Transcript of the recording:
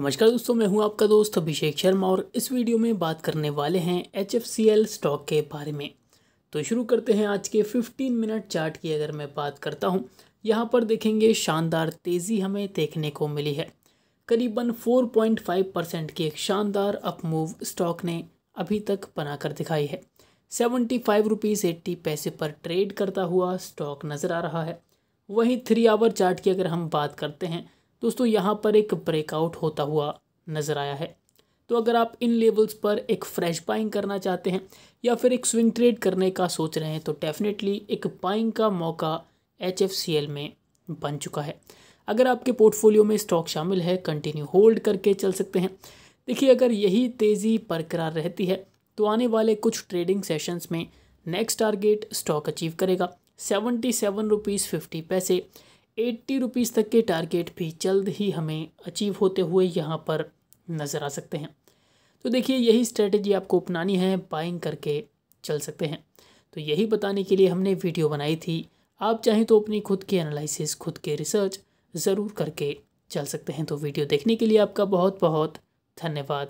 नमस्कार दोस्तों मैं हूं आपका दोस्त अभिषेक शर्मा और इस वीडियो में बात करने वाले हैं एच स्टॉक के बारे में तो शुरू करते हैं आज के 15 मिनट चार्ट की अगर मैं बात करता हूं यहां पर देखेंगे शानदार तेज़ी हमें देखने को मिली है करीबन 4.5 परसेंट की एक शानदार अपमूव स्टॉक ने अभी तक बनाकर दिखाई है सेवेंटी फाइव रुपीज़ एट्टी पैसे पर ट्रेड करता हुआ स्टॉक नज़र आ रहा है वहीं थ्री आवर चार्ट की अगर हम बात करते हैं दोस्तों यहाँ पर एक ब्रेकआउट होता हुआ नज़र आया है तो अगर आप इन लेवल्स पर एक फ्रेश बाइंग करना चाहते हैं या फिर एक स्विंग ट्रेड करने का सोच रहे हैं तो डेफिनेटली एक बाइंग का मौका एच में बन चुका है अगर आपके पोर्टफोलियो में स्टॉक शामिल है कंटिन्यू होल्ड करके चल सकते हैं देखिए अगर यही तेज़ी बरकरार रहती है तो आने वाले कुछ ट्रेडिंग सेशंस में नेक्स्ट टारगेट स्टॉक अचीव करेगा सेवेंटी सेवन रुपीज़ फिफ्टी पैसे एट्टी रुपीज़ तक के टारगेट भी जल्द ही हमें अचीव होते हुए यहाँ पर नज़र आ सकते हैं तो देखिए यही स्ट्रेटजी आपको अपनानी है बाइंग करके चल सकते हैं तो यही बताने के लिए हमने वीडियो बनाई थी आप चाहें तो अपनी खुद की एनालिसिस खुद के रिसर्च ज़रूर करके चल सकते हैं तो वीडियो देखने के लिए आपका बहुत बहुत धन्यवाद